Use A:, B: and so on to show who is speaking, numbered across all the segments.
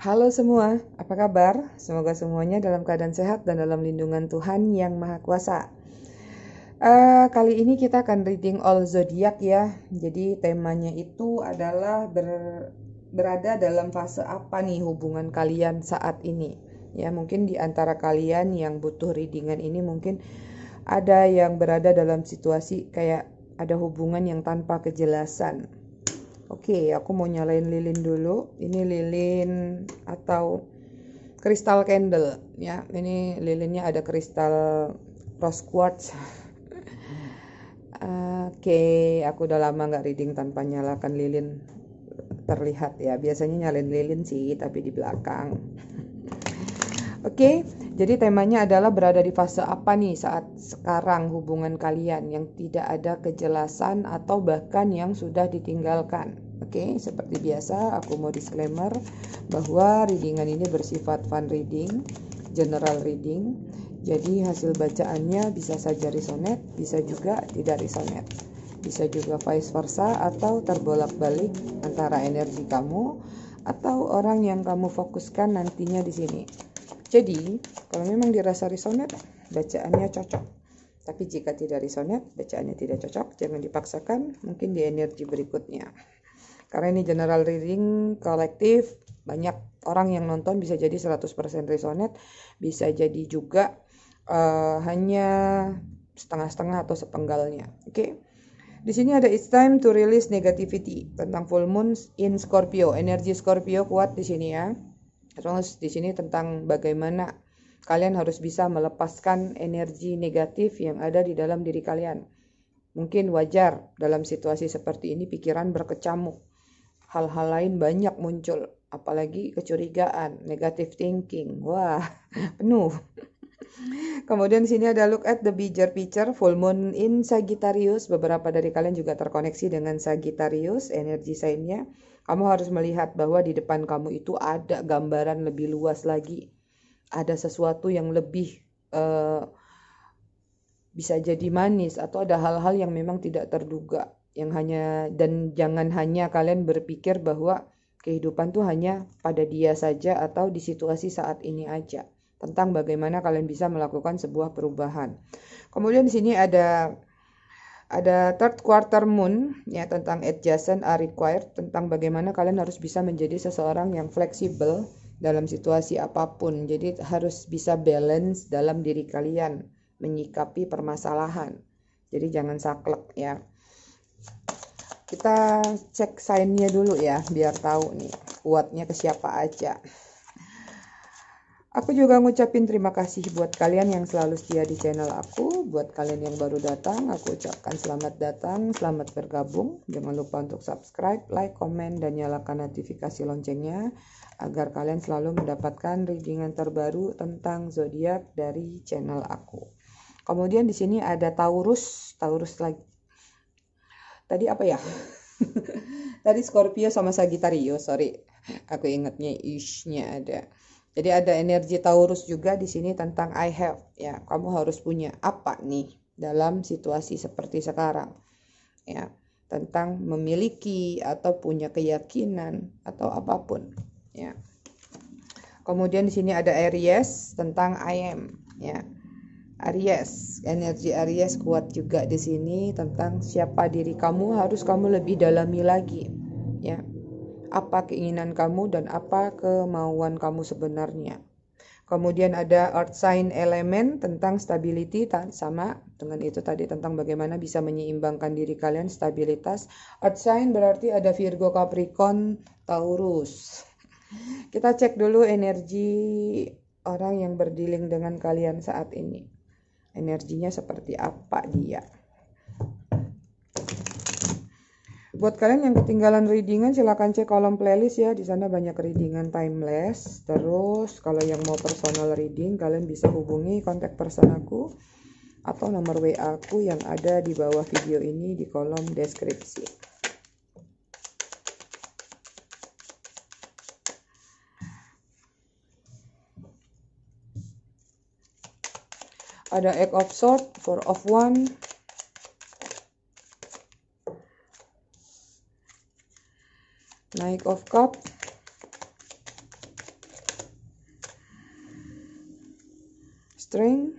A: Halo semua, apa kabar? Semoga semuanya dalam keadaan sehat dan dalam lindungan Tuhan yang Maha Kuasa. Uh, kali ini kita akan reading all zodiak ya. Jadi temanya itu adalah ber, berada dalam fase apa nih hubungan kalian saat ini. Ya mungkin di antara kalian yang butuh readingan ini mungkin ada yang berada dalam situasi kayak ada hubungan yang tanpa kejelasan Oke, okay, aku mau nyalain lilin dulu. Ini lilin atau kristal candle ya. Ini lilinnya ada kristal rose quartz. Oke, okay, aku udah lama nggak reading tanpa nyalakan lilin terlihat ya. Biasanya nyalain lilin sih, tapi di belakang. Oke, jadi temanya adalah berada di fase apa nih saat sekarang hubungan kalian yang tidak ada kejelasan atau bahkan yang sudah ditinggalkan. Oke, seperti biasa aku mau disclaimer bahwa readingan ini bersifat fun reading, general reading. Jadi hasil bacaannya bisa saja resonate, bisa juga tidak resonate. Bisa juga vice versa atau terbolak-balik antara energi kamu atau orang yang kamu fokuskan nantinya di sini. Jadi, kalau memang dirasa resonate, bacaannya cocok. Tapi jika tidak resonate, bacaannya tidak cocok, jangan dipaksakan, mungkin di energi berikutnya. Karena ini general reading kolektif, banyak orang yang nonton bisa jadi 100% resonate. bisa jadi juga uh, hanya setengah-setengah atau sepenggalnya. Oke. Okay? Di sini ada it's time to release negativity tentang full moon in Scorpio. Energi Scorpio kuat di sini ya terus di sini tentang bagaimana kalian harus bisa melepaskan energi negatif yang ada di dalam diri kalian. Mungkin wajar dalam situasi seperti ini pikiran berkecamuk. Hal-hal lain banyak muncul, apalagi kecurigaan, negative thinking. Wah, penuh. Kemudian sini ada look at the bigger picture, full moon in Sagittarius. Beberapa dari kalian juga terkoneksi dengan Sagittarius, energi sign-nya. Kamu harus melihat bahwa di depan kamu itu ada gambaran lebih luas lagi. Ada sesuatu yang lebih uh, bisa jadi manis atau ada hal-hal yang memang tidak terduga yang hanya dan jangan hanya kalian berpikir bahwa kehidupan itu hanya pada dia saja atau di situasi saat ini aja tentang bagaimana kalian bisa melakukan sebuah perubahan. Kemudian di sini ada ada third quarter moon ya tentang adjacent are required tentang bagaimana kalian harus bisa menjadi seseorang yang fleksibel dalam situasi apapun. Jadi harus bisa balance dalam diri kalian menyikapi permasalahan. Jadi jangan saklek ya. Kita cek sign-nya dulu ya biar tahu nih kuatnya ke siapa aja. Aku juga ngucapin terima kasih buat kalian yang selalu setia di channel aku. Buat kalian yang baru datang, aku ucapkan selamat datang, selamat bergabung. Jangan lupa untuk subscribe, like, komen, dan nyalakan notifikasi loncengnya agar kalian selalu mendapatkan readingan terbaru tentang zodiak dari channel aku. Kemudian di sini ada Taurus, Taurus lagi. Tadi apa ya? Tadi Scorpio sama Sagittarius, sorry. Aku ingatnya ishnya ada. Jadi ada energi Taurus juga di sini tentang I have ya. Kamu harus punya apa nih dalam situasi seperti sekarang. Ya, tentang memiliki atau punya keyakinan atau apapun ya. Kemudian di sini ada Aries tentang I am ya. Aries, energi Aries kuat juga di sini tentang siapa diri kamu harus kamu lebih dalami lagi ya apa keinginan kamu dan apa kemauan kamu sebenarnya. Kemudian ada earth sign elemen tentang stability sama dengan itu tadi tentang bagaimana bisa menyeimbangkan diri kalian stabilitas. Earth sign berarti ada Virgo, Capricorn, Taurus. Kita cek dulu energi orang yang berdiling dengan kalian saat ini. Energinya seperti apa dia? buat kalian yang ketinggalan readingan silahkan cek kolom playlist ya di sana banyak readingan timeless terus kalau yang mau personal reading kalian bisa hubungi kontak person aku atau nomor WA aku yang ada di bawah video ini di kolom deskripsi ada egg of sword, four of one, Knight of cup string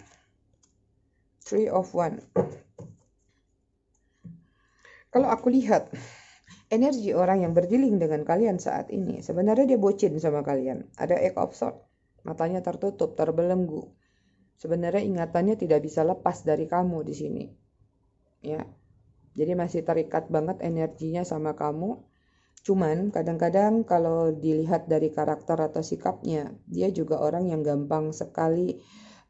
A: three of one kalau aku lihat energi orang yang berdiling dengan kalian saat ini sebenarnya dia bocin sama kalian ada egg of sword matanya tertutup terbelenggu sebenarnya ingatannya tidak bisa lepas dari kamu di sini ya jadi masih terikat banget energinya sama kamu Cuman kadang-kadang kalau dilihat dari karakter atau sikapnya, dia juga orang yang gampang sekali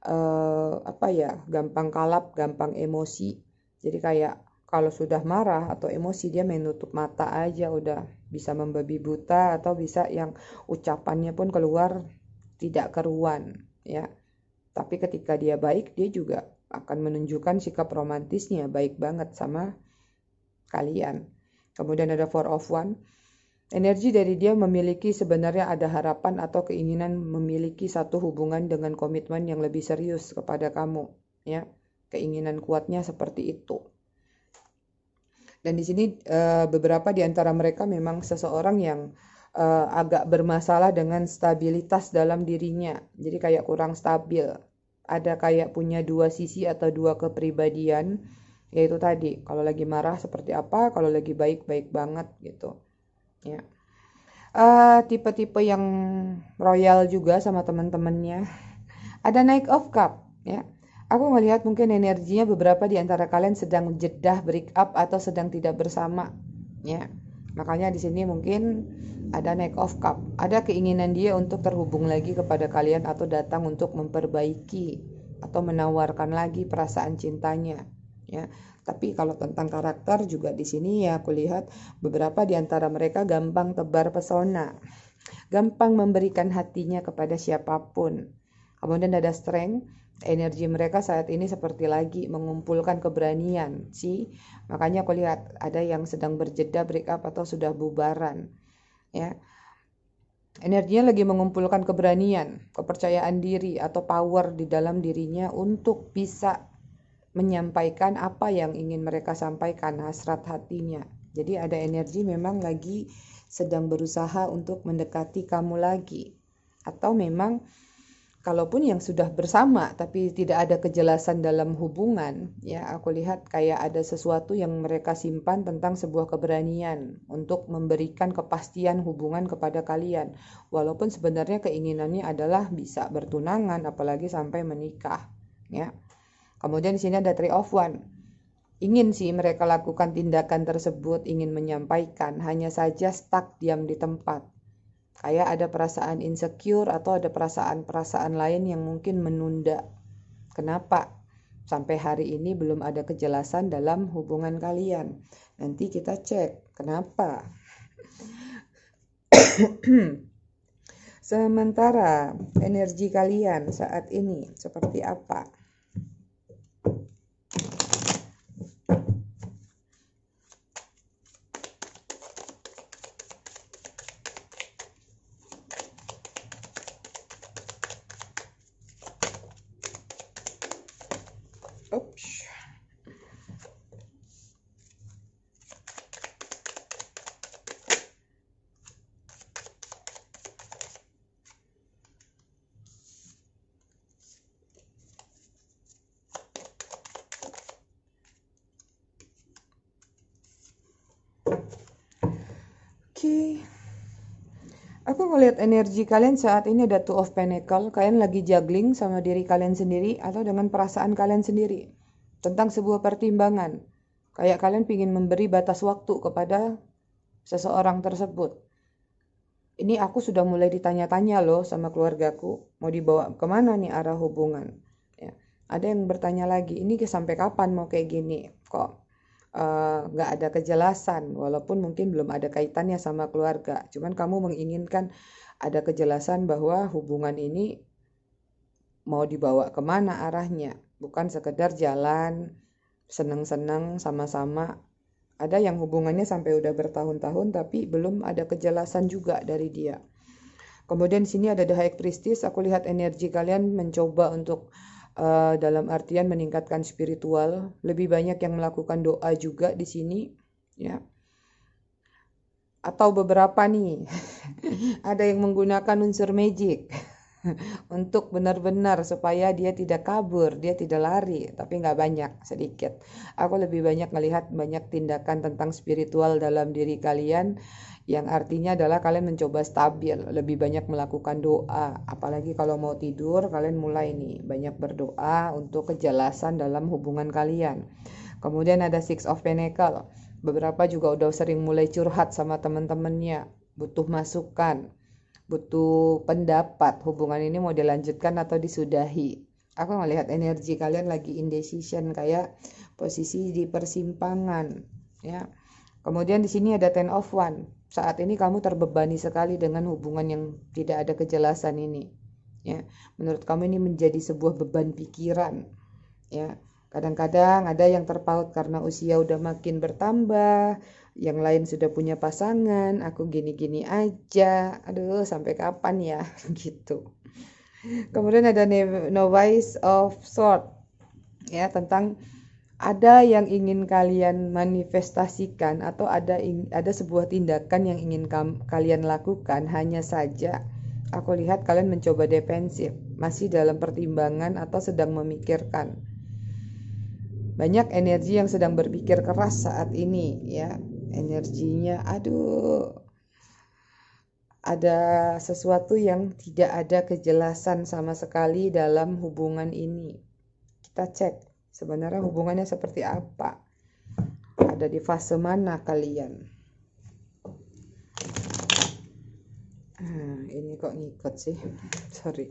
A: uh, apa ya, gampang kalap, gampang emosi. Jadi kayak kalau sudah marah atau emosi dia menutup mata aja udah bisa membabi buta atau bisa yang ucapannya pun keluar tidak keruan ya. Tapi ketika dia baik dia juga akan menunjukkan sikap romantisnya baik banget sama kalian. Kemudian ada four of one Energi dari dia memiliki sebenarnya ada harapan atau keinginan memiliki satu hubungan dengan komitmen yang lebih serius kepada kamu, ya. Keinginan kuatnya seperti itu. Dan di sini eh, beberapa di antara mereka memang seseorang yang eh, agak bermasalah dengan stabilitas dalam dirinya. Jadi kayak kurang stabil. Ada kayak punya dua sisi atau dua kepribadian, yaitu tadi kalau lagi marah seperti apa, kalau lagi baik baik banget gitu ya tipe eh, tipe-tipe yang royal juga sama teman-temannya ada naik of cup ya aku melihat mungkin energinya beberapa di antara kalian sedang jedah break up atau sedang tidak bersama ya makanya di sini mungkin ada naik of cup ada keinginan dia untuk terhubung lagi kepada kalian atau datang untuk memperbaiki atau menawarkan lagi perasaan cintanya ya. Tapi kalau tentang karakter juga di sini ya aku lihat beberapa di antara mereka gampang tebar pesona. Gampang memberikan hatinya kepada siapapun. Kemudian ada strength, energi mereka saat ini seperti lagi mengumpulkan keberanian sih. Makanya aku lihat ada yang sedang berjeda break up atau sudah bubaran. Ya. Energinya lagi mengumpulkan keberanian, kepercayaan diri atau power di dalam dirinya untuk bisa menyampaikan apa yang ingin mereka sampaikan, hasrat hatinya. Jadi ada energi memang lagi sedang berusaha untuk mendekati kamu lagi. Atau memang kalaupun yang sudah bersama tapi tidak ada kejelasan dalam hubungan, ya aku lihat kayak ada sesuatu yang mereka simpan tentang sebuah keberanian untuk memberikan kepastian hubungan kepada kalian. Walaupun sebenarnya keinginannya adalah bisa bertunangan apalagi sampai menikah, ya. Kemudian di sini ada three of one. Ingin sih mereka lakukan tindakan tersebut, ingin menyampaikan, hanya saja stuck diam di tempat. Kayak ada perasaan insecure atau ada perasaan-perasaan lain yang mungkin menunda. Kenapa? Sampai hari ini belum ada kejelasan dalam hubungan kalian. Nanti kita cek kenapa. Sementara energi kalian saat ini seperti apa? lihat energi kalian saat ini ada two of pentacle, kalian lagi juggling sama diri kalian sendiri atau dengan perasaan kalian sendiri tentang sebuah pertimbangan. Kayak kalian ingin memberi batas waktu kepada seseorang tersebut. Ini aku sudah mulai ditanya-tanya loh sama keluargaku, mau dibawa kemana nih arah hubungan. Ya. Ada yang bertanya lagi, ini sampai kapan mau kayak gini? Kok Eh, nggak uh, ada kejelasan walaupun mungkin belum ada kaitannya sama keluarga cuman kamu menginginkan ada kejelasan bahwa hubungan ini mau dibawa kemana arahnya bukan sekedar jalan seneng-seneng sama-sama ada yang hubungannya sampai udah bertahun-tahun tapi belum ada kejelasan juga dari dia kemudian sini ada The High Priestess aku lihat energi kalian mencoba untuk uh, dalam artian meningkatkan spiritual. Lebih banyak yang melakukan doa juga di sini, ya. Atau beberapa nih, ada yang menggunakan unsur magic untuk benar-benar supaya dia tidak kabur, dia tidak lari, tapi nggak banyak, sedikit. Aku lebih banyak melihat banyak tindakan tentang spiritual dalam diri kalian yang artinya adalah kalian mencoba stabil, lebih banyak melakukan doa. Apalagi kalau mau tidur, kalian mulai nih banyak berdoa untuk kejelasan dalam hubungan kalian. Kemudian ada Six of Pentacle. Beberapa juga udah sering mulai curhat sama teman-temannya, butuh masukan, butuh pendapat. Hubungan ini mau dilanjutkan atau disudahi. Aku melihat energi kalian lagi indecision kayak posisi di persimpangan, ya. Kemudian di sini ada ten of one saat ini kamu terbebani sekali dengan hubungan yang tidak ada kejelasan ini. Ya, menurut kamu ini menjadi sebuah beban pikiran. Ya, kadang-kadang ada yang terpaut karena usia udah makin bertambah, yang lain sudah punya pasangan, aku gini-gini aja. Aduh, sampai kapan ya gitu. Kemudian ada novice of sort ya tentang ada yang ingin kalian manifestasikan atau ada ada sebuah tindakan yang ingin kalian lakukan hanya saja aku lihat kalian mencoba defensif masih dalam pertimbangan atau sedang memikirkan banyak energi yang sedang berpikir keras saat ini ya energinya aduh ada sesuatu yang tidak ada kejelasan sama sekali dalam hubungan ini kita cek Sebenarnya hubungannya seperti apa? Ada di fase mana kalian? Hmm, ini kok ngikut sih? Sorry.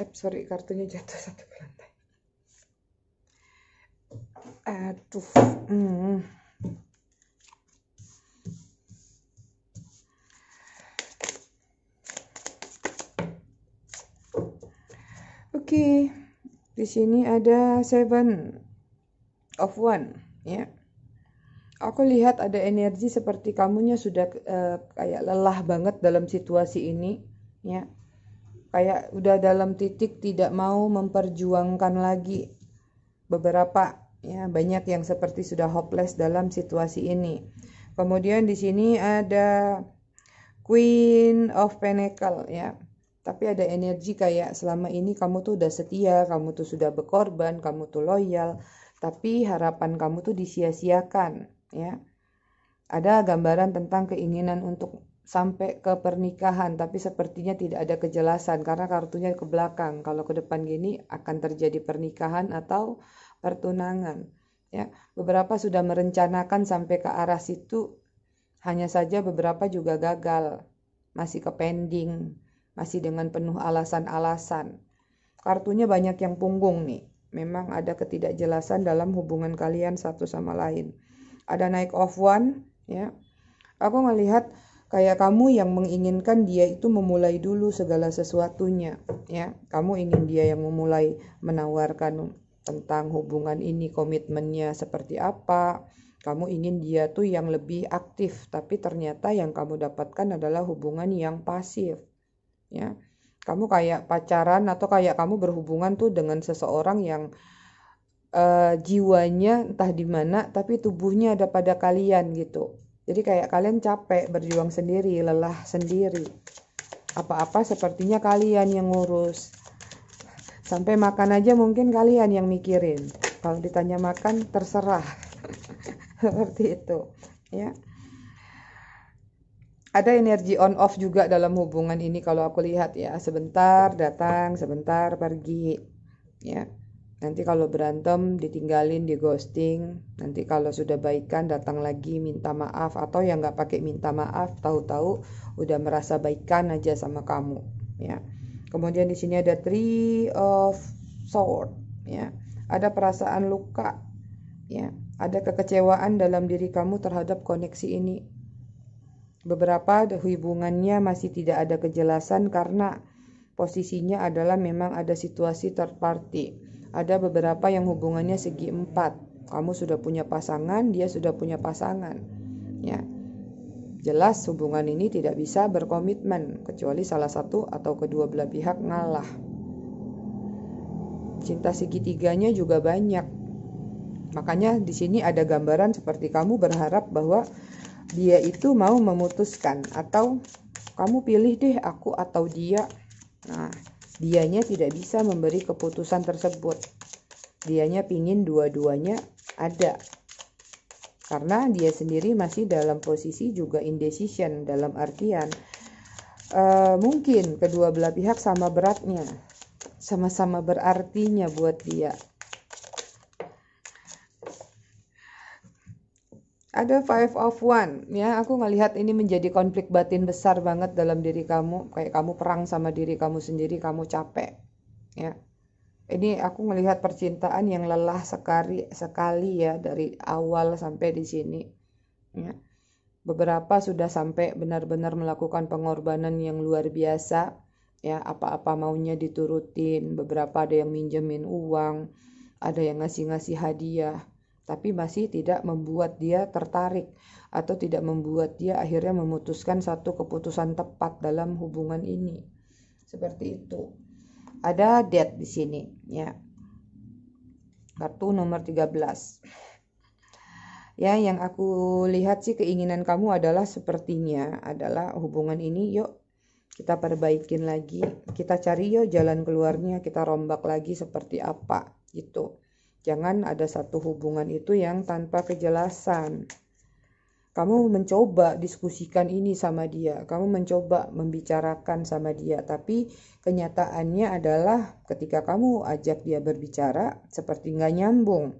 A: eh sorry kartunya jatuh satu ke lantai aduh hmm. oke okay. di sini ada seven of one ya yeah. aku lihat ada energi seperti kamunya sudah uh, kayak lelah banget dalam situasi ini ya kayak udah dalam titik tidak mau memperjuangkan lagi beberapa ya banyak yang seperti sudah hopeless dalam situasi ini. Kemudian di sini ada Queen of Pentacle ya. Tapi ada energi kayak selama ini kamu tuh udah setia, kamu tuh sudah berkorban, kamu tuh loyal, tapi harapan kamu tuh disia-siakan ya. Ada gambaran tentang keinginan untuk sampai ke pernikahan, tapi sepertinya tidak ada kejelasan karena kartunya ke belakang. Kalau ke depan gini akan terjadi pernikahan atau pertunangan. Ya, beberapa sudah merencanakan sampai ke arah situ, hanya saja beberapa juga gagal, masih ke pending, masih dengan penuh alasan-alasan. Kartunya banyak yang punggung nih. Memang ada ketidakjelasan dalam hubungan kalian satu sama lain. Ada naik off one, ya. Aku melihat kayak kamu yang menginginkan dia itu memulai dulu segala sesuatunya ya kamu ingin dia yang memulai menawarkan tentang hubungan ini komitmennya seperti apa kamu ingin dia tuh yang lebih aktif tapi ternyata yang kamu dapatkan adalah hubungan yang pasif ya kamu kayak pacaran atau kayak kamu berhubungan tuh dengan seseorang yang uh, jiwanya entah di mana tapi tubuhnya ada pada kalian gitu jadi kayak kalian capek berjuang sendiri, lelah sendiri. Apa-apa sepertinya kalian yang ngurus. Sampai makan aja mungkin kalian yang mikirin. Kalau ditanya makan terserah. Seperti itu, ya. Ada energi on off juga dalam hubungan ini kalau aku lihat ya, sebentar datang, sebentar pergi. Ya. Nanti kalau berantem ditinggalin, di ghosting. Nanti kalau sudah baikan datang lagi minta maaf atau yang nggak pakai minta maaf tahu-tahu udah merasa baikan aja sama kamu ya. Kemudian di sini ada three of sword ya. Ada perasaan luka ya. Ada kekecewaan dalam diri kamu terhadap koneksi ini. Beberapa hubungannya masih tidak ada kejelasan karena posisinya adalah memang ada situasi terparti party ada beberapa yang hubungannya segi empat. Kamu sudah punya pasangan, dia sudah punya pasangan. Ya. Jelas hubungan ini tidak bisa berkomitmen kecuali salah satu atau kedua belah pihak ngalah. Cinta segitiganya juga banyak. Makanya di sini ada gambaran seperti kamu berharap bahwa dia itu mau memutuskan atau kamu pilih deh aku atau dia. Nah, Dianya tidak bisa memberi keputusan tersebut. Dianya pingin dua-duanya ada. Karena dia sendiri masih dalam posisi juga indecision dalam artian e, mungkin kedua belah pihak sama beratnya, sama-sama berartinya buat dia. ada five of one ya aku ngelihat ini menjadi konflik batin besar banget dalam diri kamu kayak kamu perang sama diri kamu sendiri kamu capek ya ini aku melihat percintaan yang lelah sekali sekali ya dari awal sampai di sini ya beberapa sudah sampai benar-benar melakukan pengorbanan yang luar biasa ya apa-apa maunya diturutin beberapa ada yang minjemin uang ada yang ngasih-ngasih hadiah tapi masih tidak membuat dia tertarik atau tidak membuat dia akhirnya memutuskan satu keputusan tepat dalam hubungan ini. Seperti itu. Ada debt di sini, ya. Kartu nomor 13. Ya, yang aku lihat sih keinginan kamu adalah sepertinya adalah hubungan ini yuk kita perbaikin lagi, kita cari yuk jalan keluarnya, kita rombak lagi seperti apa gitu Jangan ada satu hubungan itu yang tanpa kejelasan. Kamu mencoba diskusikan ini sama dia, kamu mencoba membicarakan sama dia, tapi kenyataannya adalah ketika kamu ajak dia berbicara seperti nggak nyambung.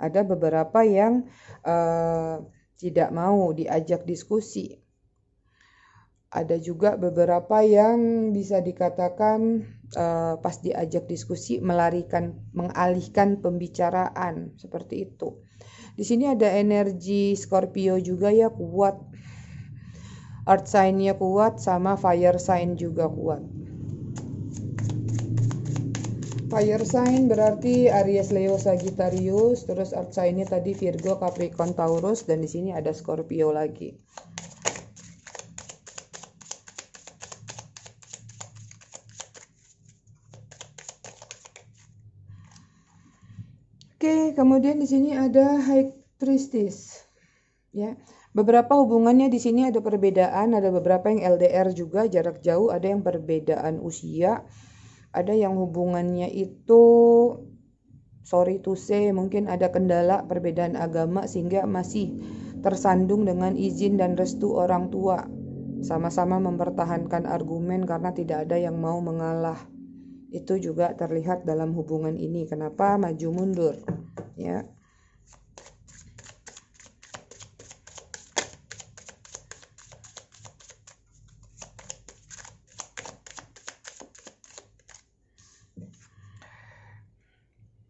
A: Ada beberapa yang uh, tidak mau diajak diskusi, ada juga beberapa yang bisa dikatakan uh, pas diajak diskusi melarikan mengalihkan pembicaraan seperti itu. Di sini ada energi Scorpio juga ya kuat. Earth sign kuat sama fire sign juga kuat. Fire sign berarti Aries, Leo, Sagittarius, terus earth sign tadi Virgo, Capricorn, Taurus dan di sini ada Scorpio lagi. Oke, kemudian di sini ada high priestess. Ya. Beberapa hubungannya di sini ada perbedaan, ada beberapa yang LDR juga jarak jauh, ada yang perbedaan usia, ada yang hubungannya itu sorry to say mungkin ada kendala perbedaan agama sehingga masih tersandung dengan izin dan restu orang tua. Sama-sama mempertahankan argumen karena tidak ada yang mau mengalah itu juga terlihat dalam hubungan ini kenapa maju mundur ya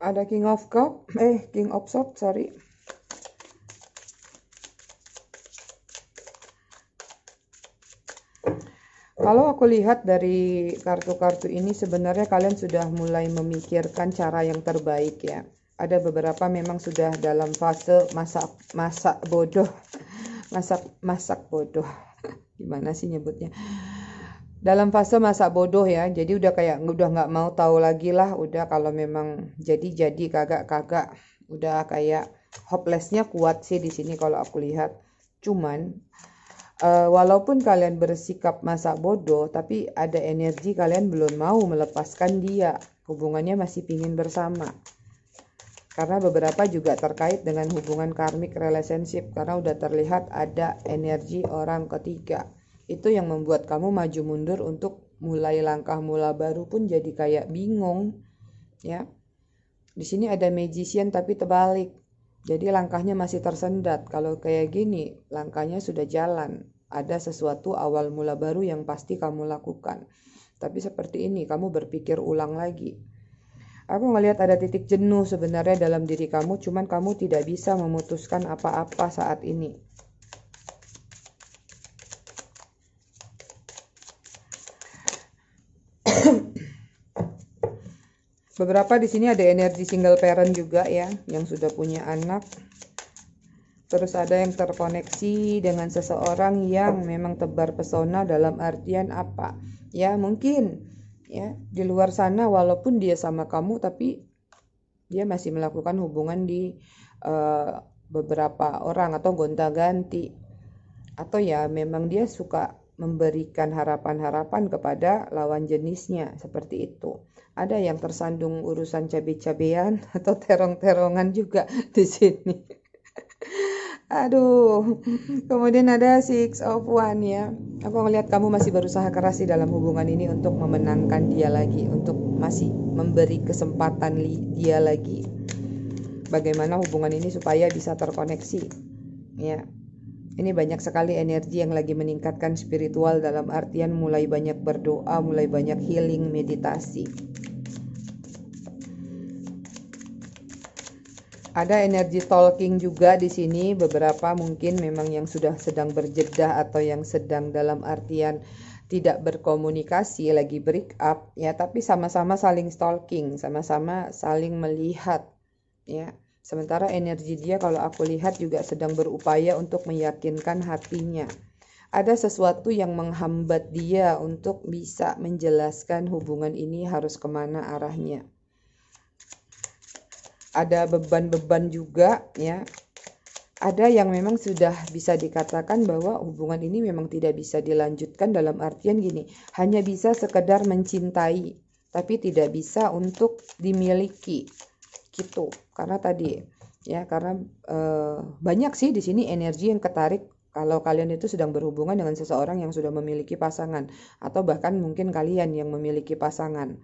A: ada King of Cup eh King of Swords sorry Kalau aku lihat dari kartu-kartu ini sebenarnya kalian sudah mulai memikirkan cara yang terbaik ya. Ada beberapa memang sudah dalam fase masak masak bodoh. Masak masak bodoh. Gimana sih nyebutnya? Dalam fase masak bodoh ya. Jadi udah kayak udah nggak mau tahu lagi lah, udah kalau memang jadi-jadi kagak-kagak udah kayak hopelessnya kuat sih di sini kalau aku lihat. Cuman uh, walaupun kalian bersikap masa bodoh, tapi ada energi kalian belum mau melepaskan dia. Hubungannya masih pingin bersama. Karena beberapa juga terkait dengan hubungan karmik relationship karena udah terlihat ada energi orang ketiga. Itu yang membuat kamu maju mundur untuk mulai langkah mula baru pun jadi kayak bingung, ya. Di sini ada magician tapi terbalik. Jadi langkahnya masih tersendat. Kalau kayak gini, langkahnya sudah jalan. Ada sesuatu awal mula baru yang pasti kamu lakukan. Tapi seperti ini, kamu berpikir ulang lagi. Aku ngelihat ada titik jenuh sebenarnya dalam diri kamu, cuman kamu tidak bisa memutuskan apa-apa saat ini. Beberapa di sini ada energi single parent juga ya, yang sudah punya anak. Terus ada yang terkoneksi dengan seseorang yang memang tebar pesona dalam artian apa? Ya, mungkin ya di luar sana walaupun dia sama kamu tapi dia masih melakukan hubungan di uh, beberapa orang atau gonta-ganti atau ya memang dia suka memberikan harapan-harapan kepada lawan jenisnya seperti itu. Ada yang tersandung urusan cabe cabean atau terong-terongan juga di sini. Aduh, kemudian ada six of one ya. Aku melihat kamu masih berusaha keras di dalam hubungan ini untuk memenangkan dia lagi, untuk masih memberi kesempatan dia lagi. Bagaimana hubungan ini supaya bisa terkoneksi, ya ini banyak sekali energi yang lagi meningkatkan spiritual dalam artian mulai banyak berdoa, mulai banyak healing, meditasi. Ada energi talking juga di sini, beberapa mungkin memang yang sudah sedang berjeda atau yang sedang dalam artian tidak berkomunikasi lagi break up ya tapi sama-sama saling stalking sama-sama saling melihat ya Sementara energi dia kalau aku lihat juga sedang berupaya untuk meyakinkan hatinya. Ada sesuatu yang menghambat dia untuk bisa menjelaskan hubungan ini harus kemana arahnya. Ada beban-beban juga ya. Ada yang memang sudah bisa dikatakan bahwa hubungan ini memang tidak bisa dilanjutkan dalam artian gini, hanya bisa sekedar mencintai tapi tidak bisa untuk dimiliki gitu karena tadi hmm. ya karena e, banyak sih di sini energi yang ketarik kalau kalian itu sedang berhubungan dengan seseorang yang sudah memiliki pasangan atau bahkan mungkin kalian yang memiliki pasangan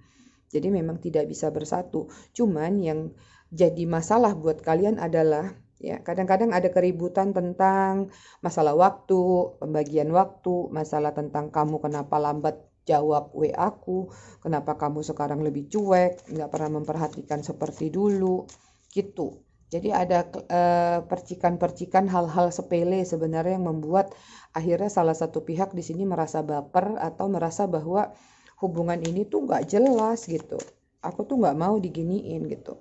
A: jadi memang tidak bisa bersatu cuman yang jadi masalah buat kalian adalah ya kadang-kadang ada keributan tentang masalah waktu pembagian waktu masalah tentang kamu kenapa lambat jawab WA aku, kenapa kamu sekarang lebih cuek, nggak pernah memperhatikan seperti dulu, gitu. Jadi ada eh, percikan-percikan hal-hal sepele sebenarnya yang membuat akhirnya salah satu pihak di sini merasa baper atau merasa bahwa hubungan ini tuh nggak jelas gitu. Aku tuh nggak mau diginiin gitu.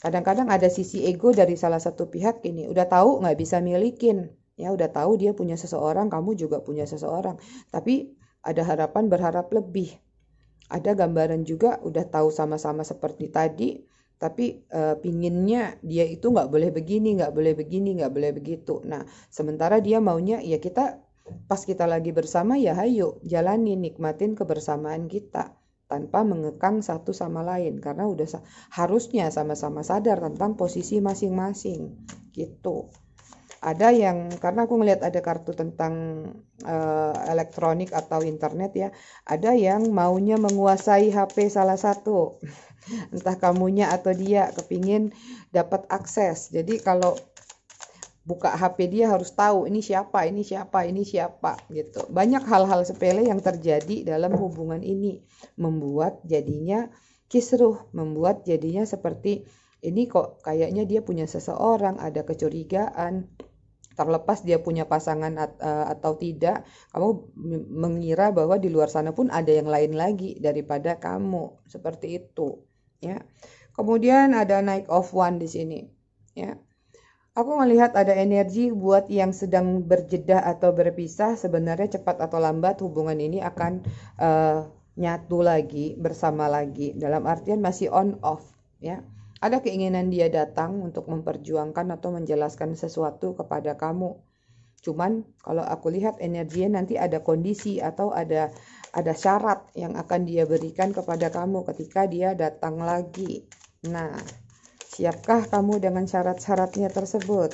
A: Kadang-kadang ada sisi ego dari salah satu pihak ini. Udah tahu nggak bisa milikin, ya udah tahu dia punya seseorang, kamu juga punya seseorang. Tapi ada harapan berharap lebih. Ada gambaran juga udah tahu sama-sama seperti tadi, tapi e, pinginnya dia itu nggak boleh begini, nggak boleh begini, nggak boleh begitu. Nah, sementara dia maunya ya kita pas kita lagi bersama ya hayo jalani nikmatin kebersamaan kita tanpa mengekang satu sama lain karena udah harusnya sama-sama sadar tentang posisi masing-masing gitu ada yang karena aku ngelihat ada kartu tentang uh, elektronik atau internet ya ada yang maunya menguasai HP salah satu entah kamunya atau dia kepingin dapat akses jadi kalau buka HP dia harus tahu ini siapa ini siapa ini siapa gitu banyak hal-hal sepele yang terjadi dalam hubungan ini membuat jadinya kisruh membuat jadinya seperti ini kok kayaknya dia punya seseorang, ada kecurigaan, terlepas dia punya pasangan at, uh, atau tidak, kamu mengira bahwa di luar sana pun ada yang lain lagi daripada kamu, seperti itu, ya. Kemudian ada naik of one di sini, ya. Aku melihat ada energi buat yang sedang berjeda atau berpisah, sebenarnya cepat atau lambat hubungan ini akan uh, nyatu lagi, bersama lagi. Dalam artian masih on off, ya ada keinginan dia datang untuk memperjuangkan atau menjelaskan sesuatu kepada kamu. Cuman kalau aku lihat energinya nanti ada kondisi atau ada ada syarat yang akan dia berikan kepada kamu ketika dia datang lagi. Nah, siapkah kamu dengan syarat-syaratnya tersebut?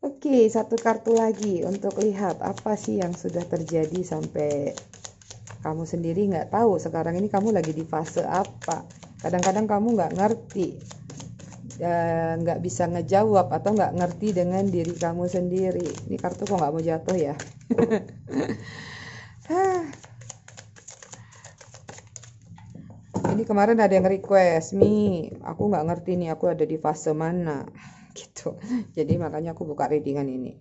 A: Oke, satu kartu lagi untuk lihat apa sih yang sudah terjadi sampai kamu sendiri nggak tahu sekarang ini kamu lagi di fase apa kadang-kadang kamu nggak ngerti eh, nggak bisa ngejawab atau nggak ngerti dengan diri kamu sendiri ini kartu kok nggak mau jatuh ya ah. ini kemarin ada yang request mi aku nggak ngerti nih aku ada di fase mana gitu jadi makanya aku buka readingan ini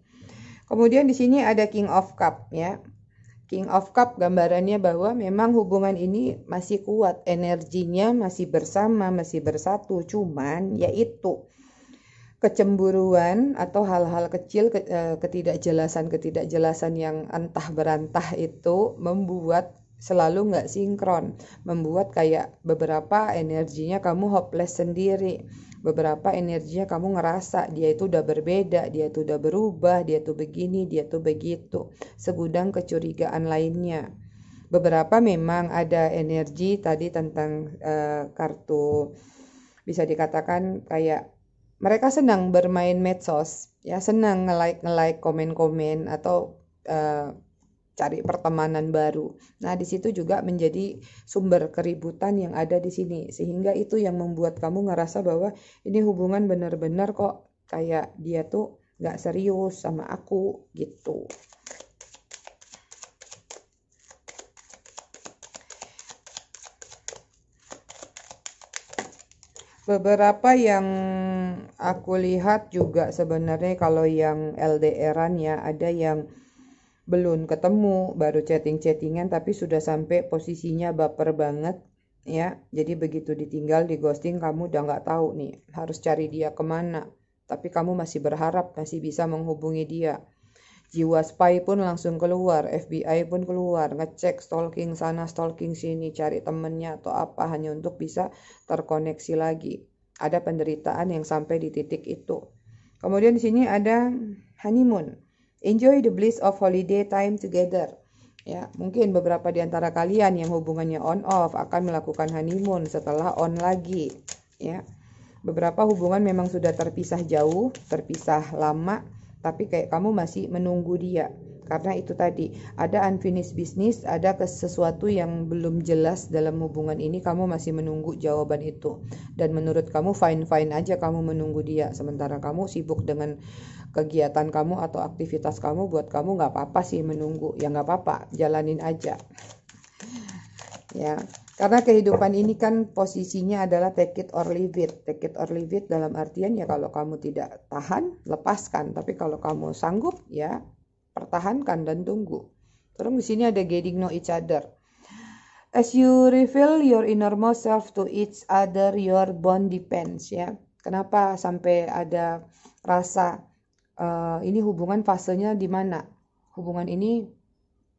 A: kemudian di sini ada king of cup ya King of Cup gambarannya bahwa memang hubungan ini masih kuat, energinya masih bersama, masih bersatu, cuman yaitu kecemburuan atau hal-hal kecil eh, ketidakjelasan ketidakjelasan yang entah berantah itu membuat selalu nggak sinkron, membuat kayak beberapa energinya kamu hopeless sendiri, beberapa energinya kamu ngerasa dia itu udah berbeda, dia itu udah berubah, dia tuh begini, dia tuh begitu. Segudang kecurigaan lainnya. Beberapa memang ada energi tadi tentang uh, kartu bisa dikatakan kayak mereka senang bermain medsos, ya senang nge-like, nge-like, komen-komen atau uh, cari pertemanan baru. Nah, di situ juga menjadi sumber keributan yang ada di sini, sehingga itu yang membuat kamu ngerasa bahwa ini hubungan benar-benar kok kayak dia tuh nggak serius sama aku gitu. Beberapa yang aku lihat juga sebenarnya kalau yang LDRan ya ada yang belum ketemu, baru chatting-chattingan tapi sudah sampai posisinya baper banget ya. Jadi begitu ditinggal di ghosting kamu udah nggak tahu nih harus cari dia kemana. Tapi kamu masih berharap masih bisa menghubungi dia. Jiwa spy pun langsung keluar, FBI pun keluar, ngecek stalking sana, stalking sini, cari temennya atau apa hanya untuk bisa terkoneksi lagi. Ada penderitaan yang sampai di titik itu. Kemudian di sini ada honeymoon. Enjoy the bliss of holiday time together. Ya, mungkin beberapa di antara kalian yang hubungannya on off akan melakukan honeymoon setelah on lagi, ya. Beberapa hubungan memang sudah terpisah jauh, terpisah lama, tapi kayak kamu masih menunggu dia karena itu tadi ada unfinished business ada sesuatu yang belum jelas dalam hubungan ini kamu masih menunggu jawaban itu dan menurut kamu fine fine aja kamu menunggu dia sementara kamu sibuk dengan kegiatan kamu atau aktivitas kamu buat kamu nggak apa apa sih menunggu ya nggak apa apa jalanin aja ya karena kehidupan ini kan posisinya adalah take it or leave it. Take it or leave it dalam artian ya kalau kamu tidak tahan, lepaskan. Tapi kalau kamu sanggup ya pertahankan dan tunggu. Terus di sini ada getting know each other. As you reveal your innermost self to each other, your bond depends ya. Kenapa sampai ada rasa uh, ini hubungan fasenya di mana? Hubungan ini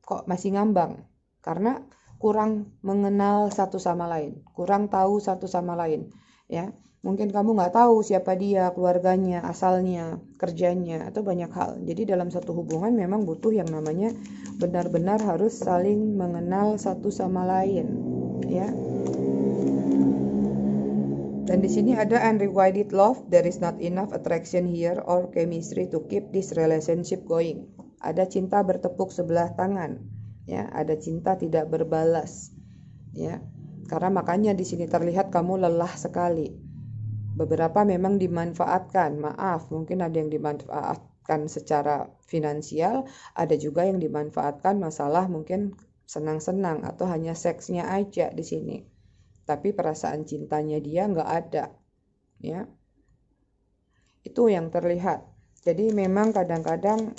A: kok masih ngambang? Karena kurang mengenal satu sama lain, kurang tahu satu sama lain ya. Mungkin kamu nggak tahu siapa dia, keluarganya, asalnya, kerjanya, atau banyak hal. Jadi dalam satu hubungan memang butuh yang namanya benar-benar harus saling mengenal satu sama lain, ya. Dan di sini ada unrequited love, there is not enough attraction here or chemistry to keep this relationship going. Ada cinta bertepuk sebelah tangan, ya, ada cinta tidak berbalas, ya. Karena makanya di sini terlihat kamu lelah sekali beberapa memang dimanfaatkan maaf mungkin ada yang dimanfaatkan secara finansial ada juga yang dimanfaatkan masalah mungkin senang-senang atau hanya seksnya aja di sini tapi perasaan cintanya dia nggak ada ya itu yang terlihat jadi memang kadang-kadang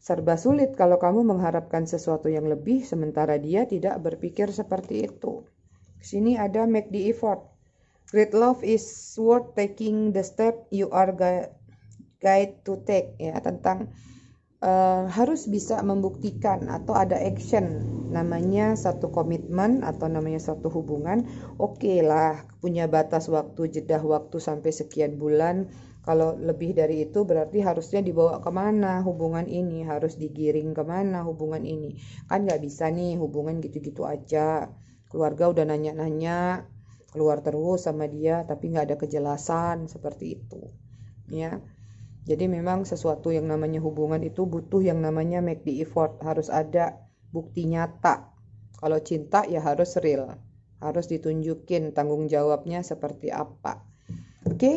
A: serba sulit kalau kamu mengharapkan sesuatu yang lebih sementara dia tidak berpikir seperti itu sini ada make the effort Great love is worth taking the step you are guide to take ya tentang uh, harus bisa membuktikan atau ada action namanya satu komitmen atau namanya satu hubungan oke okay lah punya batas waktu jeda waktu sampai sekian bulan kalau lebih dari itu berarti harusnya dibawa kemana hubungan ini harus digiring kemana hubungan ini kan nggak bisa nih hubungan gitu-gitu aja keluarga udah nanya-nanya keluar terus sama dia tapi nggak ada kejelasan seperti itu ya jadi memang sesuatu yang namanya hubungan itu butuh yang namanya make the effort harus ada bukti nyata kalau cinta ya harus real harus ditunjukin tanggung jawabnya seperti apa oke okay?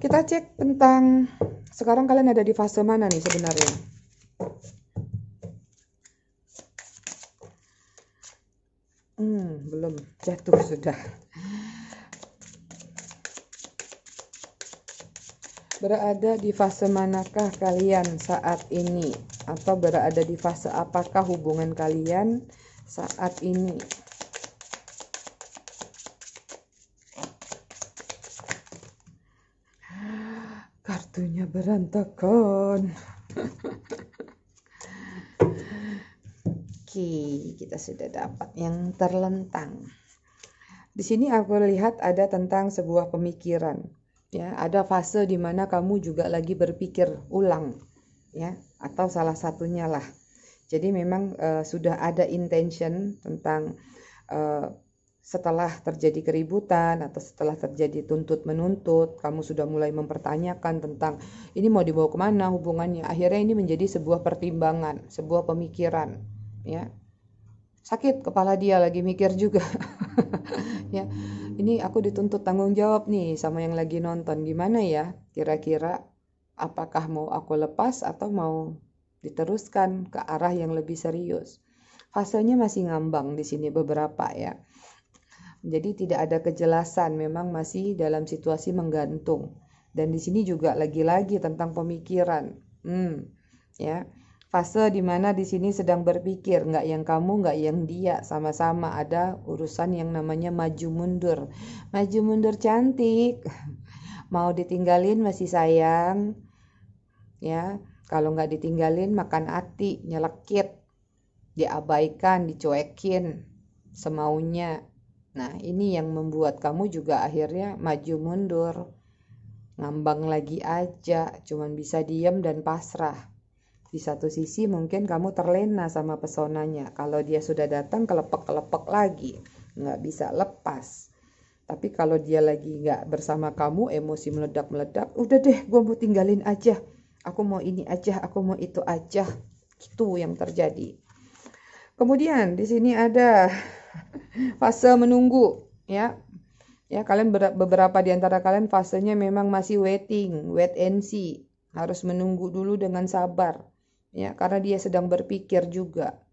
A: kita cek tentang sekarang kalian ada di fase mana nih sebenarnya hmm, belum jatuh sudah berada di fase manakah kalian saat ini atau berada di fase apakah hubungan kalian saat ini kartunya berantakan oke okay kita sudah dapat yang terlentang. Di sini aku lihat ada tentang sebuah pemikiran. Ya, ada fase di mana kamu juga lagi berpikir ulang, ya, atau salah satunya lah. Jadi memang uh, sudah ada intention tentang uh, setelah terjadi keributan atau setelah terjadi tuntut menuntut, kamu sudah mulai mempertanyakan tentang ini mau dibawa kemana hubungannya. Akhirnya ini menjadi sebuah pertimbangan, sebuah pemikiran, ya sakit kepala dia lagi mikir juga ya ini aku dituntut tanggung jawab nih sama yang lagi nonton gimana ya kira-kira apakah mau aku lepas atau mau diteruskan ke arah yang lebih serius fasenya masih ngambang di sini beberapa ya jadi tidak ada kejelasan memang masih dalam situasi menggantung dan di sini juga lagi-lagi tentang pemikiran hmm ya fase dimana di sini sedang berpikir nggak yang kamu nggak yang dia sama-sama ada urusan yang namanya maju mundur maju mundur cantik mau ditinggalin masih sayang ya kalau nggak ditinggalin makan hati nyelekit diabaikan dicuekin semaunya nah ini yang membuat kamu juga akhirnya maju mundur ngambang lagi aja cuman bisa diem dan pasrah di satu sisi mungkin kamu terlena sama pesonanya. Kalau dia sudah datang kelepek-kelepek lagi. Nggak bisa lepas. Tapi kalau dia lagi nggak bersama kamu, emosi meledak-meledak, udah deh gue mau tinggalin aja. Aku mau ini aja, aku mau itu aja. Itu yang terjadi. Kemudian di sini ada fase menunggu ya. Ya, kalian beberapa di antara kalian fasenya memang masih waiting, wait and see. Harus menunggu dulu dengan sabar ya karena dia sedang berpikir juga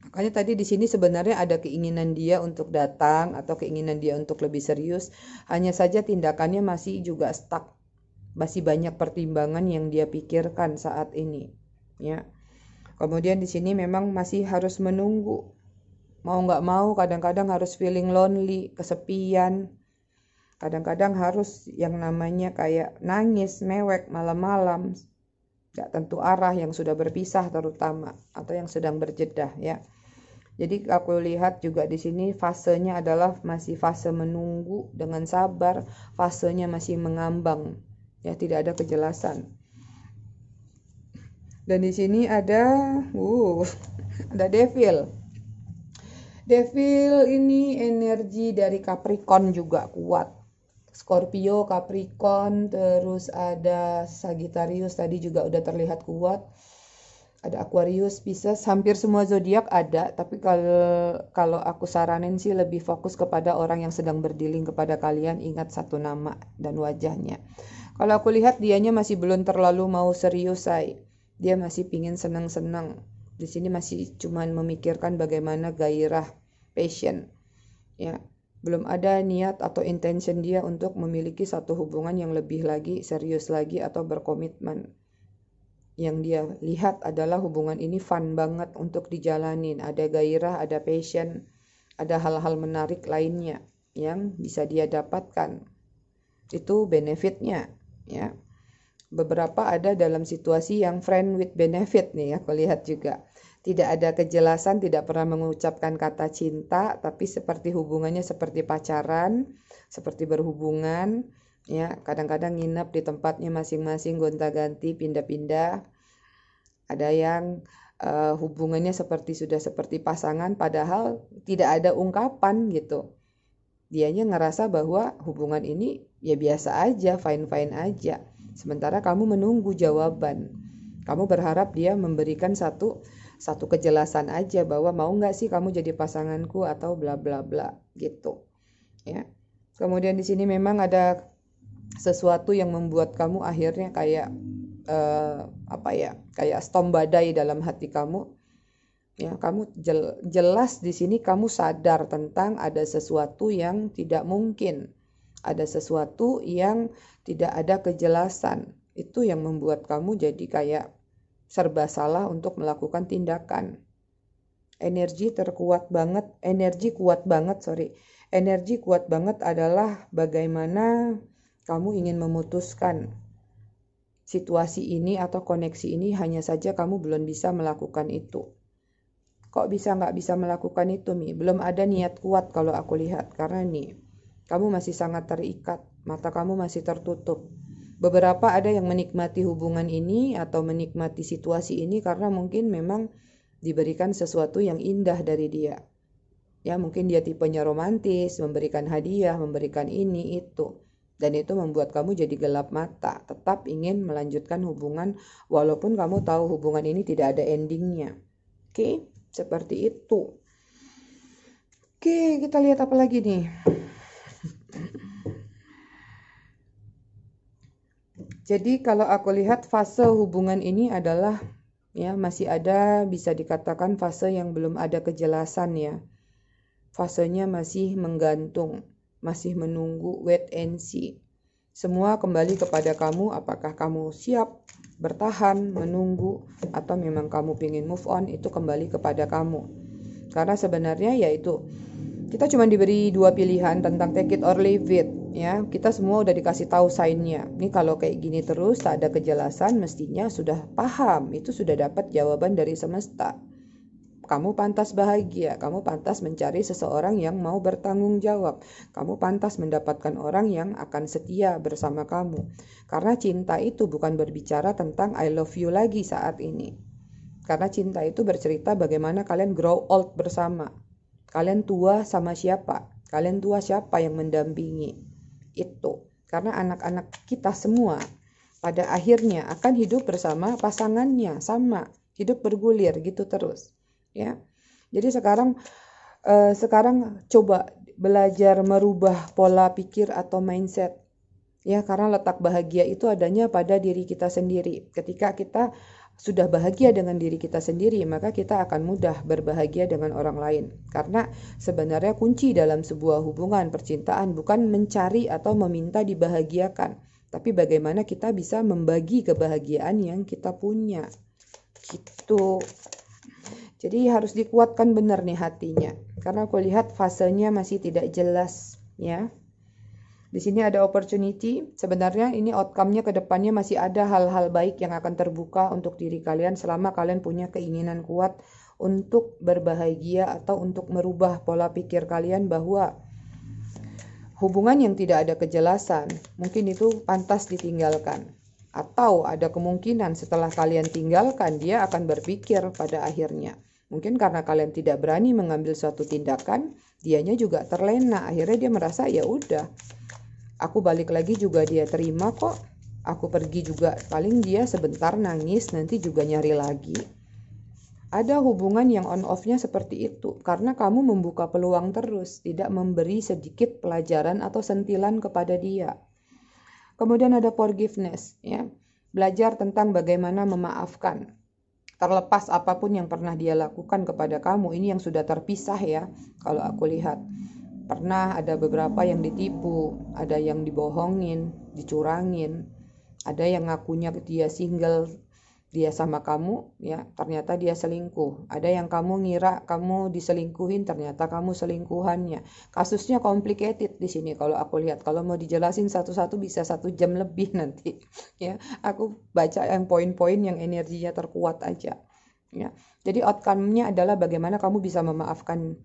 A: makanya tadi di sini sebenarnya ada keinginan dia untuk datang atau keinginan dia untuk lebih serius hanya saja tindakannya masih juga stuck masih banyak pertimbangan yang dia pikirkan saat ini ya kemudian di sini memang masih harus menunggu mau nggak mau kadang-kadang harus feeling lonely kesepian kadang-kadang harus yang namanya kayak nangis mewek malam-malam nggak tentu arah yang sudah berpisah terutama atau yang sedang berjeda ya. Jadi aku lihat juga di sini fasenya adalah masih fase menunggu dengan sabar, fasenya masih mengambang. Ya, tidak ada kejelasan. Dan di sini ada uh ada devil. Devil ini energi dari Capricorn juga kuat Scorpio, Capricorn, terus ada Sagittarius tadi juga udah terlihat kuat. Ada Aquarius, Pisces, hampir semua zodiak ada, tapi kalau kalau aku saranin sih lebih fokus kepada orang yang sedang berdiling kepada kalian, ingat satu nama dan wajahnya. Kalau aku lihat dianya masih belum terlalu mau serius, say. Dia masih pingin senang-senang. Di sini masih cuman memikirkan bagaimana gairah passion. Ya, belum ada niat atau intention dia untuk memiliki satu hubungan yang lebih lagi serius lagi atau berkomitmen. Yang dia lihat adalah hubungan ini fun banget untuk dijalanin, ada gairah, ada passion, ada hal-hal menarik lainnya yang bisa dia dapatkan. Itu benefitnya, ya. Beberapa ada dalam situasi yang friend with benefit nih ya, aku lihat juga tidak ada kejelasan, tidak pernah mengucapkan kata cinta, tapi seperti hubungannya seperti pacaran, seperti berhubungan, ya. Kadang-kadang nginep di tempatnya masing-masing, gonta-ganti, pindah-pindah. Ada yang uh, hubungannya seperti sudah seperti pasangan, padahal tidak ada ungkapan gitu. Dianya ngerasa bahwa hubungan ini ya biasa aja, fine-fine aja. Sementara kamu menunggu jawaban. Kamu berharap dia memberikan satu satu kejelasan aja bahwa mau nggak sih kamu jadi pasanganku atau bla bla bla gitu ya kemudian di sini memang ada sesuatu yang membuat kamu akhirnya kayak eh, apa ya kayak stom badai dalam hati kamu ya kamu jel, jelas di sini kamu sadar tentang ada sesuatu yang tidak mungkin ada sesuatu yang tidak ada kejelasan itu yang membuat kamu jadi kayak serba salah untuk melakukan tindakan. Energi terkuat banget, energi kuat banget, sorry. Energi kuat banget adalah bagaimana kamu ingin memutuskan situasi ini atau koneksi ini hanya saja kamu belum bisa melakukan itu kok bisa nggak bisa melakukan itu Mi? Belum ada niat kuat kalau aku lihat karena nih kamu masih sangat terikat, mata kamu masih tertutup. Beberapa ada yang menikmati hubungan ini atau menikmati situasi ini karena mungkin memang diberikan sesuatu yang indah dari dia. Ya, mungkin dia tipenya romantis, memberikan hadiah, memberikan ini itu. Dan itu membuat kamu jadi gelap mata, tetap ingin melanjutkan hubungan walaupun kamu tahu hubungan ini tidak ada endingnya. Oke, okay? seperti itu. Oke, okay, kita lihat apa lagi nih. Jadi kalau aku lihat fase hubungan ini adalah ya masih ada bisa dikatakan fase yang belum ada kejelasan ya. Fasenya masih menggantung, masih menunggu wait and see. Semua kembali kepada kamu apakah kamu siap bertahan, menunggu atau memang kamu ingin move on itu kembali kepada kamu. Karena sebenarnya yaitu kita cuma diberi dua pilihan tentang take it or leave it ya kita semua udah dikasih tahu sainnya ini kalau kayak gini terus tak ada kejelasan mestinya sudah paham itu sudah dapat jawaban dari semesta kamu pantas bahagia, kamu pantas mencari seseorang yang mau bertanggung jawab, kamu pantas mendapatkan orang yang akan setia bersama kamu. Karena cinta itu bukan berbicara tentang I love you lagi saat ini. Karena cinta itu bercerita bagaimana kalian grow old bersama. Kalian tua sama siapa? Kalian tua siapa yang mendampingi? itu. Karena anak-anak kita semua pada akhirnya akan hidup bersama pasangannya sama, hidup bergulir gitu terus, ya. Jadi sekarang eh, sekarang coba belajar merubah pola pikir atau mindset. Ya, karena letak bahagia itu adanya pada diri kita sendiri. Ketika kita sudah bahagia dengan diri kita sendiri, maka kita akan mudah berbahagia dengan orang lain. Karena sebenarnya kunci dalam sebuah hubungan percintaan bukan mencari atau meminta dibahagiakan, tapi bagaimana kita bisa membagi kebahagiaan yang kita punya. Gitu. Jadi harus dikuatkan benar nih hatinya. Karena aku lihat fasenya masih tidak jelas ya. Di sini ada opportunity. Sebenarnya ini outcome-nya ke depannya masih ada hal-hal baik yang akan terbuka untuk diri kalian selama kalian punya keinginan kuat untuk berbahagia atau untuk merubah pola pikir kalian bahwa hubungan yang tidak ada kejelasan mungkin itu pantas ditinggalkan. Atau ada kemungkinan setelah kalian tinggalkan dia akan berpikir pada akhirnya. Mungkin karena kalian tidak berani mengambil suatu tindakan, dianya juga terlena. Akhirnya dia merasa ya udah, aku balik lagi juga dia terima kok aku pergi juga paling dia sebentar nangis nanti juga nyari lagi ada hubungan yang on off-nya seperti itu karena kamu membuka peluang terus tidak memberi sedikit pelajaran atau sentilan kepada dia kemudian ada forgiveness ya belajar tentang bagaimana memaafkan terlepas apapun yang pernah dia lakukan kepada kamu ini yang sudah terpisah ya kalau aku lihat Pernah ada beberapa yang ditipu, ada yang dibohongin, dicurangin, ada yang ngakunya dia single dia sama kamu ya ternyata dia selingkuh ada yang kamu ngira kamu diselingkuhin ternyata kamu selingkuhannya kasusnya complicated di sini kalau aku lihat kalau mau dijelasin satu-satu bisa satu jam lebih nanti ya aku baca yang poin-poin yang energinya terkuat aja ya jadi outcome-nya adalah bagaimana kamu bisa memaafkan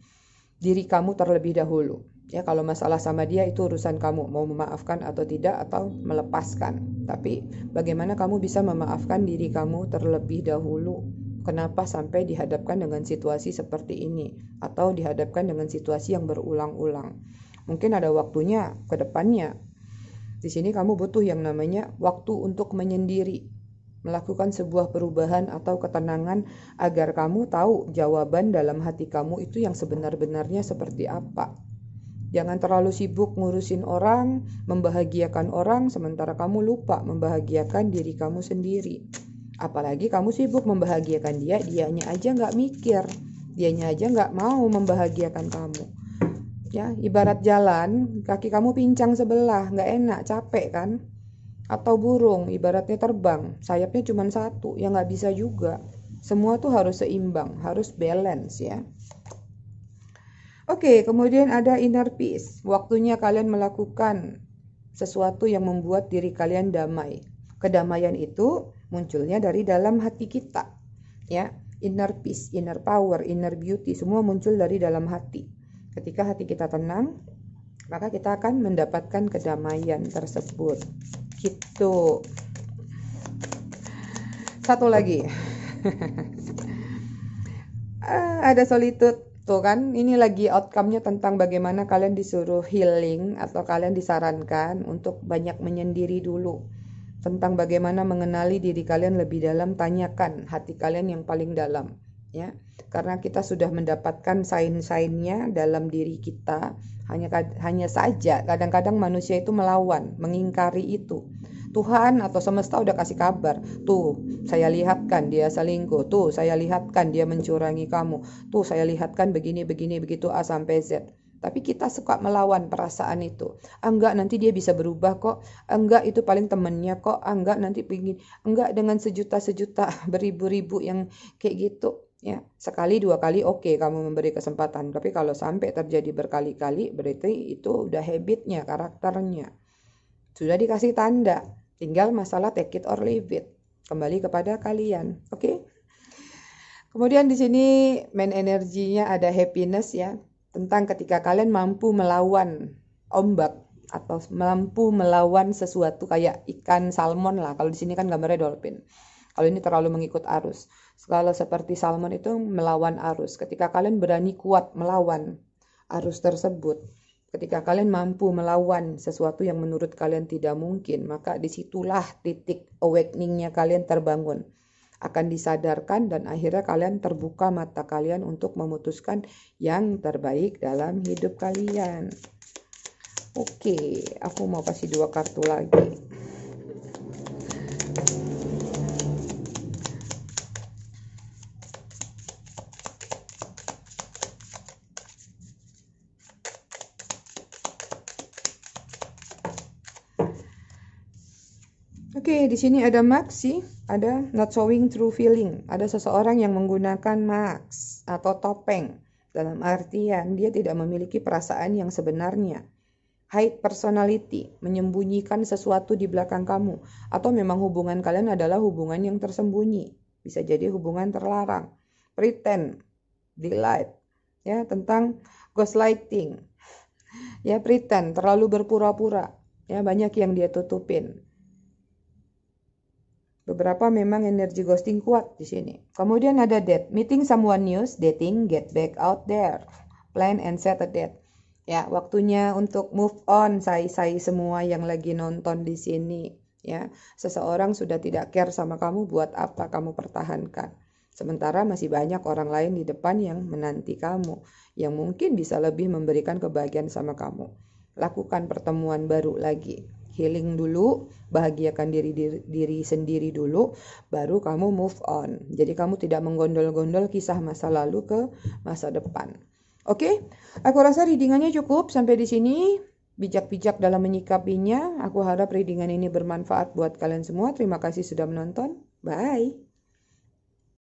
A: diri kamu terlebih dahulu. Ya, kalau masalah sama dia itu urusan kamu mau memaafkan atau tidak atau melepaskan. Tapi bagaimana kamu bisa memaafkan diri kamu terlebih dahulu? Kenapa sampai dihadapkan dengan situasi seperti ini atau dihadapkan dengan situasi yang berulang-ulang? Mungkin ada waktunya ke depannya. Di sini kamu butuh yang namanya waktu untuk menyendiri, melakukan sebuah perubahan atau ketenangan agar kamu tahu jawaban dalam hati kamu itu yang sebenar-benarnya seperti apa. Jangan terlalu sibuk ngurusin orang, membahagiakan orang, sementara kamu lupa membahagiakan diri kamu sendiri. Apalagi kamu sibuk membahagiakan dia, dianya aja nggak mikir, dianya aja nggak mau membahagiakan kamu. Ya, ibarat jalan, kaki kamu pincang sebelah, nggak enak, capek kan? atau burung ibaratnya terbang sayapnya cuma satu ya nggak bisa juga semua tuh harus seimbang harus balance ya Oke, kemudian ada inner peace. Waktunya kalian melakukan sesuatu yang membuat diri kalian damai. Kedamaian itu munculnya dari dalam hati kita. Ya, inner peace, inner power, inner beauty semua muncul dari dalam hati. Ketika hati kita tenang, maka kita akan mendapatkan kedamaian tersebut gitu satu lagi ah, ada solitude tuh kan ini lagi outcome-nya tentang bagaimana kalian disuruh healing atau kalian disarankan untuk banyak menyendiri dulu tentang bagaimana mengenali diri kalian lebih dalam tanyakan hati kalian yang paling dalam ya karena kita sudah mendapatkan sain-sainnya dalam diri kita hanya hanya saja kadang-kadang manusia itu melawan mengingkari itu Tuhan atau semesta udah kasih kabar tuh saya lihatkan dia selingkuh tuh saya lihatkan dia mencurangi kamu tuh saya lihatkan begini begini begitu A sampai Z tapi kita suka melawan perasaan itu. Ah, enggak nanti dia bisa berubah kok. Ah, enggak itu paling temennya kok. Ah, enggak nanti pingin. Enggak dengan sejuta-sejuta beribu-ribu yang kayak gitu. Ya, sekali dua kali oke okay, kamu memberi kesempatan, tapi kalau sampai terjadi berkali-kali berarti itu udah habitnya, karakternya. Sudah dikasih tanda, tinggal masalah take it or leave it. Kembali kepada kalian, oke? Okay? Kemudian di sini main energinya ada happiness ya, tentang ketika kalian mampu melawan ombak atau mampu melawan sesuatu kayak ikan salmon lah. Kalau di sini kan gambarnya dolphin. Kalau ini terlalu mengikut arus. Kalau seperti Salmon itu melawan arus. Ketika kalian berani kuat melawan arus tersebut, ketika kalian mampu melawan sesuatu yang menurut kalian tidak mungkin, maka disitulah titik awakeningnya kalian terbangun akan disadarkan dan akhirnya kalian terbuka mata kalian untuk memutuskan yang terbaik dalam hidup kalian. Oke, aku mau kasih dua kartu lagi. Oke, okay, di sini ada sih. ada not showing true feeling. Ada seseorang yang menggunakan max atau topeng dalam artian dia tidak memiliki perasaan yang sebenarnya. Hide personality, menyembunyikan sesuatu di belakang kamu atau memang hubungan kalian adalah hubungan yang tersembunyi. Bisa jadi hubungan terlarang. Pretend, delight, ya tentang lighting. Ya pretend, terlalu berpura-pura. Ya banyak yang dia tutupin Beberapa memang energi ghosting kuat di sini. Kemudian ada date, meeting someone news, dating, get back out there, plan and set a date. Ya, waktunya untuk move on sai-sai semua yang lagi nonton di sini. Ya, seseorang sudah tidak care sama kamu, buat apa kamu pertahankan? Sementara masih banyak orang lain di depan yang menanti kamu, yang mungkin bisa lebih memberikan kebahagiaan sama kamu. Lakukan pertemuan baru lagi healing dulu, bahagiakan diri, diri diri sendiri dulu, baru kamu move on. Jadi kamu tidak menggondol-gondol kisah masa lalu ke masa depan. Oke, okay? aku rasa readingannya cukup sampai di sini. Bijak-bijak dalam menyikapinya. Aku harap readingan ini bermanfaat buat kalian semua. Terima kasih sudah menonton. Bye.